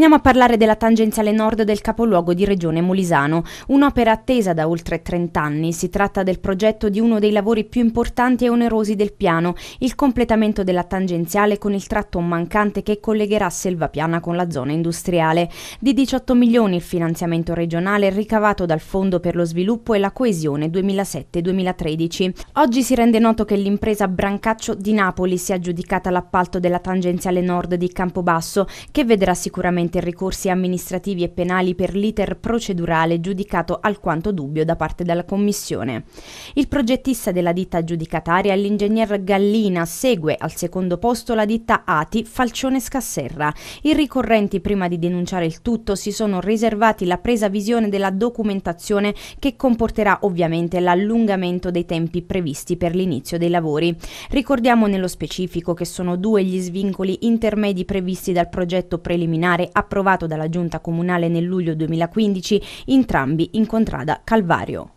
Torniamo a parlare della tangenziale nord del capoluogo di regione Molisano, un'opera attesa da oltre 30 anni. Si tratta del progetto di uno dei lavori più importanti e onerosi del piano, il completamento della tangenziale con il tratto mancante che collegherà Selvapiana con la zona industriale. Di 18 milioni il finanziamento regionale ricavato dal Fondo per lo sviluppo e la coesione 2007-2013. Oggi si rende noto che l'impresa Brancaccio di Napoli si è aggiudicata l'appalto della tangenziale nord di Campobasso, che vedrà sicuramente attualmente ricorsi amministrativi e penali per l'iter procedurale giudicato alquanto dubbio da parte della Commissione. Il progettista della ditta giudicataria, l'ingegner Gallina, segue al secondo posto la ditta ATI Falcione Scasserra. I ricorrenti, prima di denunciare il tutto, si sono riservati la presa visione della documentazione che comporterà ovviamente l'allungamento dei tempi previsti per l'inizio dei lavori. Ricordiamo nello specifico che sono due gli svincoli intermedi previsti dal progetto preliminare approvato dalla Giunta Comunale nel luglio 2015, entrambi in contrada Calvario.